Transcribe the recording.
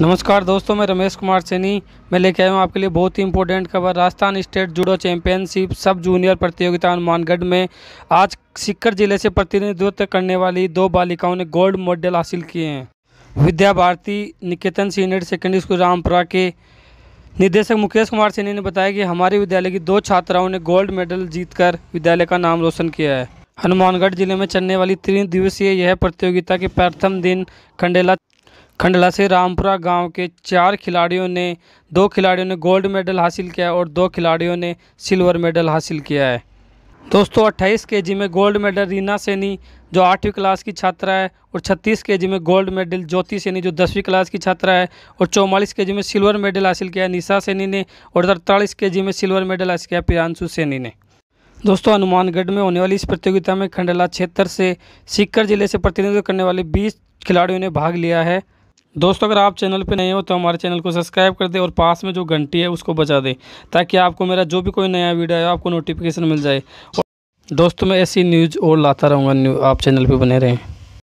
नमस्कार दोस्तों मैं रमेश कुमार सैनी मैं लेके आया हूँ आपके लिए बहुत ही इंपॉर्टेंट खबर Rajasthan state judo championship sub junior प्रतियोगिता हनुमानगढ़ में आज सिक्कर जिले से प्रतिनिधित्व करने वाली दो बालिकाओं ने गोल्ड मेडल हासिल किए हैं Vidya Bharati Niketan senior secondary school Rampura के निदेशक मुकेश कुमार सैनी ने बताया कि हमारे विद्यालय की दो छात्राओं ने गोल्ड मेडल जीतकर विद्यालय का नाम रोशन किया है हनुमानगढ़ जिले में चलने वाली तीन दिवसीय यह प्रतियोगिता के प्रथम दिन खंडेला खंडला से रामपुरा गांव के चार खिलाड़ियों ने दो खिलाड़ियों ने गोल्ड मेडल हासिल किया है और दो खिलाड़ियों ने सिल्वर मेडल हासिल किया है दोस्तों 28 के में गोल्ड मेडल रीना सैनी जो आठवीं क्लास की छात्रा है और 36 के में गोल्ड मेडल ज्योति सैनी जो दसवीं क्लास की छात्रा है और चौवालीस के में सिल्वर मेडल हासिल किया है निशा सैनी ने और अड़तालीस के में सिल्वर मेडल हासिल किया प्रियांशु सैनी ने दोस्तों हनुमानगढ़ में होने वाली इस प्रतियोगिता में खंडला क्षेत्र से सीकर जिले से प्रतिनिधित्व करने वाले बीस खिलाड़ियों ने भाग लिया है दोस्तों अगर आप चैनल पर नए हो तो हमारे चैनल को सब्सक्राइब कर दें और पास में जो घंटी है उसको बजा दें ताकि आपको मेरा जो भी कोई नया वीडियो है आपको नोटिफिकेशन मिल जाए और दोस्तों मैं ऐसी न्यूज़ और लाता रहूँगा न्यूज आप चैनल पर बने रहें